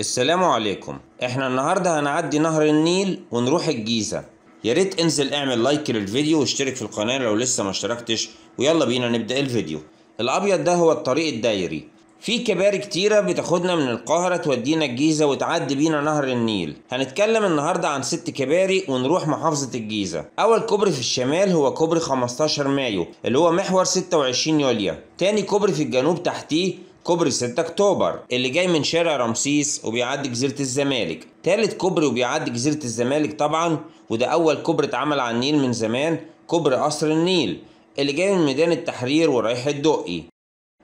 السلام عليكم احنا النهاردة هنعدي نهر النيل ونروح الجيزة ياريت انزل اعمل لايك للفيديو واشترك في القناة لو لسه ما اشتركتش ويلا بينا نبدأ الفيديو الابيض ده هو الطريق الدايري في كباري كتيرة بتاخدنا من القاهرة تودينا الجيزة وتعدي بينا نهر النيل هنتكلم النهاردة عن ست كباري ونروح محافظة الجيزة أول كوبري في الشمال هو كوبري 15 مايو اللي هو محور 26 يوليو تاني كوبري في الجنوب تحتيه كوبري 6 اكتوبر اللي جاي من شارع رمسيس وبيعدي جزيره الزمالك تالت كوبري وبيعدي جزيره الزمالك طبعا وده اول كوبري اتعمل على النيل من زمان كوبري قصر النيل اللي جاي من ميدان التحرير ورايح الدقي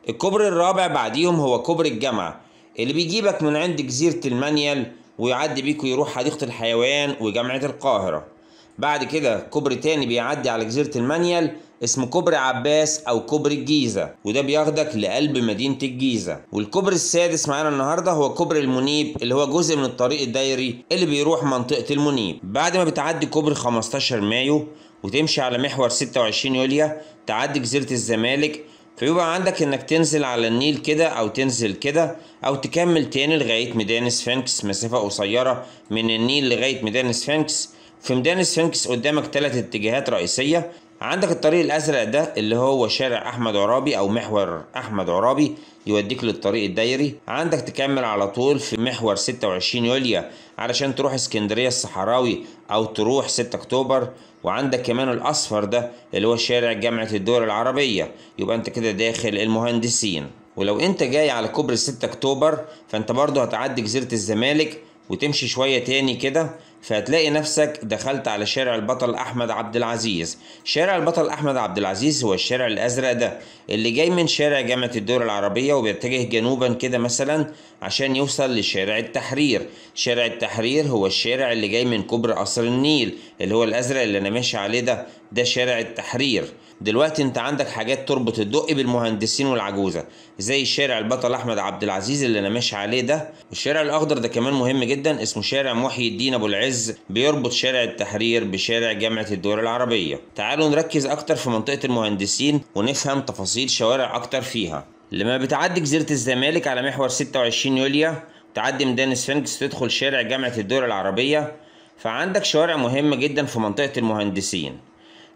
الكوبري الرابع بعديهم هو كوبري الجامعه اللي بيجيبك من عند جزيره المنيل ويعدي بيك ويروح حديقه الحيوان وجامعه القاهره بعد كده كوبري تاني بيعدي على جزيرة المانيال اسمه كوبري عباس او كوبري الجيزة وده بياخدك لقلب مدينة الجيزة والكوبري السادس معانا النهاردة هو كوبري المنيب اللي هو جزء من الطريق الدائري اللي بيروح منطقة المنيب بعد ما بتعدي كوبري 15 مايو وتمشي على محور 26 يوليا تعدي جزيرة الزمالك فيبقى عندك انك تنزل على النيل كده او تنزل كده او تكمل تاني لغاية ميدان سفنكس مسافة قصيرة من النيل لغاية ميدان سفنكس في ميدان السفنكس قدامك ثلاث اتجاهات رئيسية عندك الطريق الأزرق ده اللي هو شارع أحمد عرابي أو محور أحمد عرابي يوديك للطريق الدايري عندك تكمل على طول في محور 26 يوليا علشان تروح اسكندرية الصحراوي أو تروح 6 أكتوبر وعندك كمان الأصفر ده اللي هو شارع جامعة الدول العربية يبقى أنت كده داخل المهندسين ولو أنت جاي على كوبري 6 أكتوبر فأنت برضه هتعدي جزيرة الزمالك وتمشي شوية تاني كده فهتلاقي نفسك دخلت على شارع البطل احمد عبد العزيز شارع البطل احمد عبد العزيز هو الشارع الازرق ده اللي جاي من شارع جامعه الدول العربيه وبيتجه جنوبا كده مثلا عشان يوصل لشارع التحرير شارع التحرير هو الشارع اللي جاي من كوبري قصر النيل اللي هو الازرق اللي انا ماشي عليه ده ده شارع التحرير دلوقتي انت عندك حاجات تربط الدق بالمهندسين والعجوزه زي شارع البطل احمد عبد العزيز اللي انا ماشي عليه ده والشارع الاخضر ده كمان مهم جدا اسمه شارع محي الدين ابو العز بيربط شارع التحرير بشارع جامعه الدول العربيه تعالوا نركز اكتر في منطقه المهندسين ونفهم تفاصيل شوارع اكتر فيها لما بتعدي جزيره الزمالك على محور 26 يوليا تعدي ميدان السفنكس تدخل شارع جامعه الدول العربيه فعندك شوارع مهمه جدا في منطقه المهندسين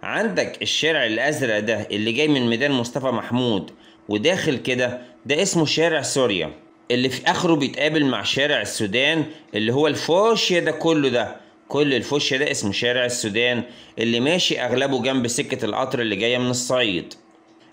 عندك الشارع الازرق ده اللي جاي من ميدان مصطفى محمود وداخل كده ده اسمه شارع سوريا اللي في اخره بيتقابل مع شارع السودان اللي هو الفوشيا ده كله ده كل الفوشيا ده اسمه شارع السودان اللي ماشي اغلبه جنب سكة القطر اللي جاية من الصعيد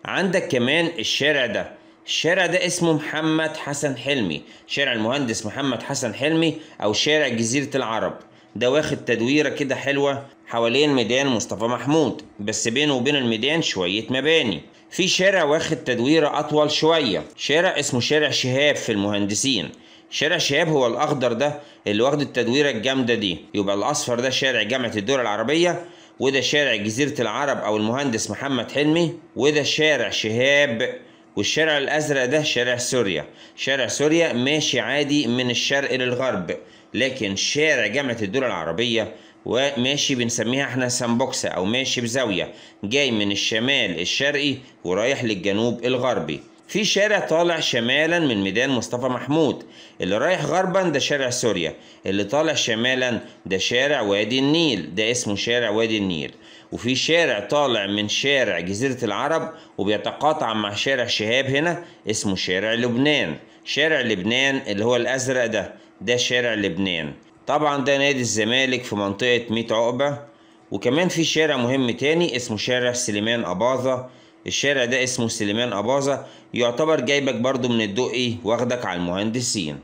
عندك كمان الشارع ده الشارع ده اسمه محمد حسن حلمي شارع المهندس محمد حسن حلمي او شارع جزيرة العرب ده واخد تدويرة كده حلوة حوالين ميدان مصطفى محمود بس بينه وبين الميدان شوية مباني في شارع واخد تدويرة أطول شوية شارع اسمه شارع شهاب في المهندسين شارع شهاب هو الأخضر ده اللي واخد التدويرة الجامدة دي يبقى الأصفر ده شارع جامعة الدول العربية وده شارع جزيرة العرب أو المهندس محمد حلمي وده شارع شهاب والشارع الأزرق ده شارع سوريا شارع سوريا ماشي عادي من الشرق للغرب لكن شارع جامعة الدول العربية وماشي بنسميها احنا سمبوكسة أو ماشي بزاوية جاي من الشمال الشرقي ورايح للجنوب الغربي في شارع طالع شمالا من ميدان مصطفى محمود اللي رايح غربا ده شارع سوريا اللي طالع شمالا ده شارع وادي النيل ده اسمه شارع وادي النيل وفي شارع طالع من شارع جزيرة العرب وبيتقاطع مع شارع شهاب هنا اسمه شارع لبنان شارع لبنان اللي هو الأزرق ده ده شارع لبنان طبعا ده نادي الزمالك في منطقة ميت عقبة وكمان في شارع مهم تاني اسمه شارع سليمان أباظة الشارع ده اسمه سليمان أباظة يعتبر جايبك برضو من الدقي واخدك على المهندسين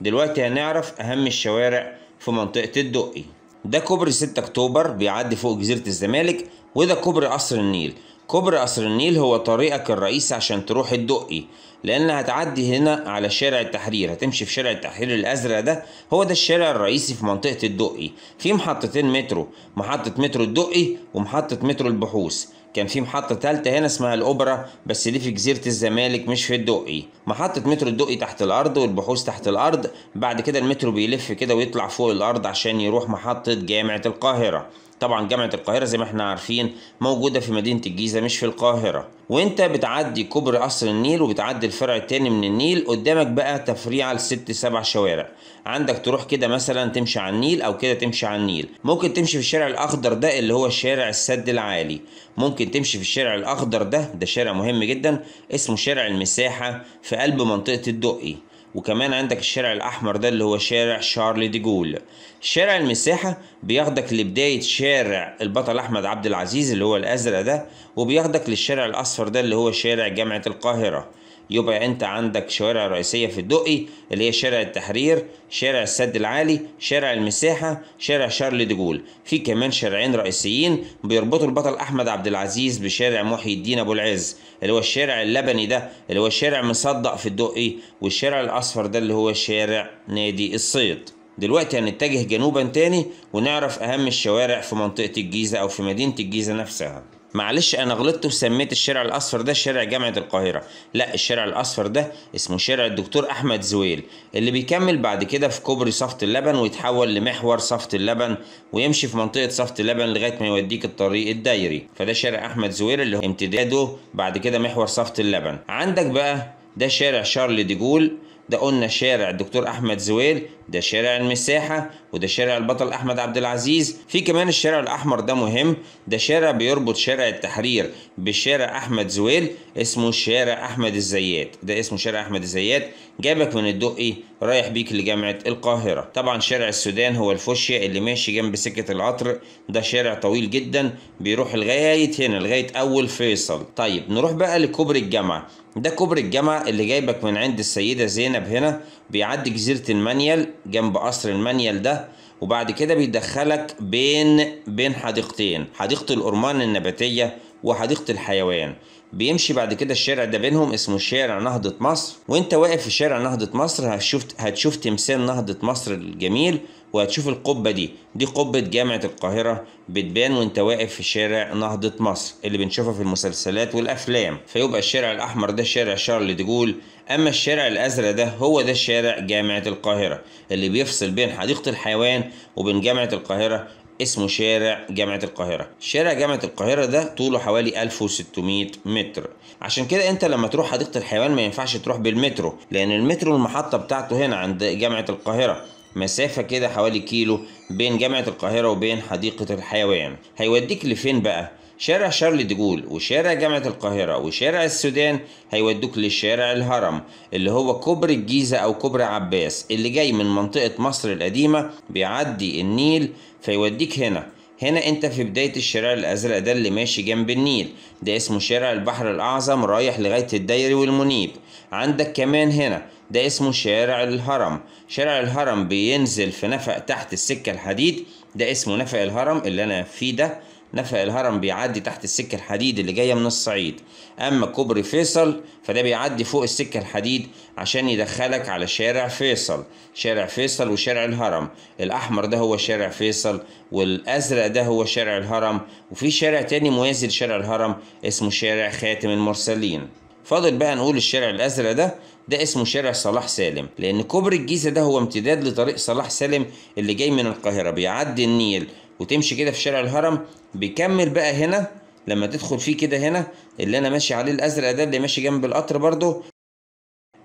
دلوقتي هنعرف أهم الشوارع في منطقة الدقي ده كوبري 6 أكتوبر بيعدي فوق جزيرة الزمالك وده كوبري قصر النيل كوبري قصر النيل هو طريقك الرئيسي عشان تروح الدقي لان هتعدي هنا على شارع التحرير هتمشي في شارع التحرير الازرق ده هو ده الشارع الرئيسي في منطقه الدقي في محطتين مترو محطه مترو الدقي ومحطه مترو البحوث كان في محطة تالتة هنا اسمها الأوبرا بس دي في جزيرة الزمالك مش في الدقي محطة مترو الدقي تحت الأرض والبحوث تحت الأرض بعد كده المترو بيلف كده ويطلع فوق الأرض عشان يروح محطة جامعة القاهرة طبعا جامعة القاهرة زي ما احنا عارفين موجودة في مدينة الجيزة مش في القاهرة وانت بتعدي كوبري قصر النيل وبتعدي الفرع التاني من النيل قدامك بقى تفريعة لست سبع شوارع عندك تروح كده مثلا تمشي على النيل او كده تمشي على النيل ممكن تمشي في الشارع الاخضر ده اللي هو شارع السد العالي ممكن تمشي في الشارع الاخضر ده ده شارع مهم جدا اسمه شارع المساحة في قلب منطقة الدقي وكمان عندك الشارع الأحمر ده اللي هو شارع شارل دي جول شارع المساحة بياخدك لبداية شارع البطل أحمد عبد العزيز اللي هو الأزرق ده وبياخدك للشارع الأصفر ده اللي هو شارع جامعة القاهرة يبقى انت عندك شوارع رئيسيه في الدقي اللي هي شارع التحرير شارع السد العالي شارع المساحه شارع شارل ديجول في كمان شارعين رئيسيين بيربطوا البطل احمد عبد العزيز بشارع محي الدين ابو العز اللي هو الشارع اللبني ده اللي هو الشارع مصدق في الدقي والشارع الاصفر ده اللي هو شارع نادي الصيد دلوقتي هنتجه جنوبا تاني ونعرف اهم الشوارع في منطقه الجيزه او في مدينه الجيزه نفسها معلش انا غلطت وسميت الشارع الاصفر ده شارع جامعه القاهره لا الشارع الاصفر ده اسمه شارع الدكتور احمد زويل اللي بيكمل بعد كده في كوبري صفت اللبن ويتحول لمحور صفت اللبن ويمشي في منطقه صفت اللبن لغايه ما يوديك الطريق الدايري فده شارع احمد زويل اللي هو امتداده بعد كده محور صفت اللبن عندك بقى ده شارع شارل ديجول ده قلنا شارع الدكتور احمد زويل ده شارع المساحه وده شارع البطل احمد عبد العزيز في كمان الشارع الاحمر ده مهم ده شارع بيربط شارع التحرير بشارع احمد زويل اسمه شارع احمد الزيات ده اسمه شارع احمد الزيات جابك من الدقي رايح بيك لجامعة القاهرة طبعا شارع السودان هو الفوشيا اللي ماشي جنب سكة العطر ده شارع طويل جدا بيروح لغاية هنا لغاية أول فيصل طيب نروح بقى لكوبري الجامعة ده كوبري الجامعة اللي جايبك من عند السيدة زينب هنا بيعدي جزيرة المنيل جنب قصر المنيل ده وبعد كده بيدخلك بين بين حديقتين حديقة الأرمان النباتية وحديقة الحيوان بيمشي بعد كده الشارع ده بينهم اسمه شارع نهضة مصر وانت واقف في شارع نهضة مصر هتشوف هتشوف تمثال نهضة مصر الجميل وهتشوف القبة دي دي قبة جامعة القاهرة بتبان وانت واقف في شارع نهضة مصر اللي بنشوفها في المسلسلات والأفلام فيبقى الشارع الأحمر ده شارع شارل ديجول أما الشارع الأزرق ده هو ده شارع جامعة القاهرة اللي بيفصل بين حديقة الحيوان وبين جامعة القاهرة اسمه شارع جامعة القاهرة شارع جامعة القاهرة ده طوله حوالي 1600 متر عشان كده انت لما تروح حديقة الحيوان ما ينفعش تروح بالمترو لان المترو المحطة بتاعته هنا عند جامعة القاهرة مسافة كده حوالي كيلو بين جامعة القاهرة وبين حديقة الحيوان هيوديك لفين بقى شارع شارل ديجول وشارع جامعة القاهرة وشارع السودان هيودوك للشارع الهرم اللي هو كوبري الجيزة أو كوبري عباس اللي جاي من منطقة مصر القديمة بيعدي النيل فيوديك هنا هنا انت في بداية الشارع الازرق ده اللي ماشي جنب النيل ده اسمه شارع البحر الاعظم رايح لغاية الدايري والمنيب عندك كمان هنا ده اسمه شارع الهرم شارع الهرم بينزل في نفق تحت السكة الحديد ده اسمه نفق الهرم اللي انا فيه ده نفق الهرم بيعدي تحت السكة الحديد اللي جاية من الصعيد أما كوبري فيصل فده بيعدي فوق السكة الحديد عشان يدخلك على شارع فيصل شارع فيصل وشارع الهرم الأحمر ده هو شارع فيصل والأزرق ده هو شارع الهرم وفي شارع تاني موازي لشارع الهرم اسمه شارع خاتم المرسلين فاضل بقى نقول الشارع الازرق ده ده اسمه شارع صلاح سالم لان كوبري الجيزه ده هو امتداد لطريق صلاح سالم اللي جاي من القاهره بيعدي النيل وتمشي كده في شارع الهرم بيكمل بقى هنا لما تدخل فيه كده هنا اللي انا ماشي عليه الازرق ده اللي ماشي جنب القطر برضو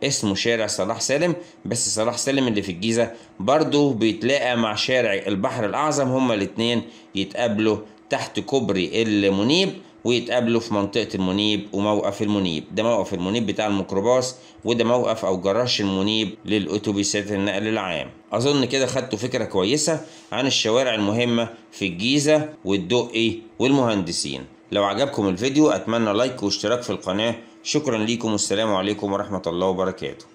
اسمه شارع صلاح سالم بس صلاح سالم اللي في الجيزه برضه بيتلاقى مع شارع البحر الاعظم هما الاتنين يتقابلوا تحت كوبري المنيب ويتقابلوا في منطقة المنيب وموقف المنيب ده موقف المنيب بتاع الميكروباص وده موقف أو جراش المنيب للأتوبيسات النقل العام أظن كده خدتوا فكرة كويسة عن الشوارع المهمة في الجيزة والدقي والمهندسين لو عجبكم الفيديو أتمنى لايك واشتراك في القناة شكرا ليكم والسلام عليكم ورحمة الله وبركاته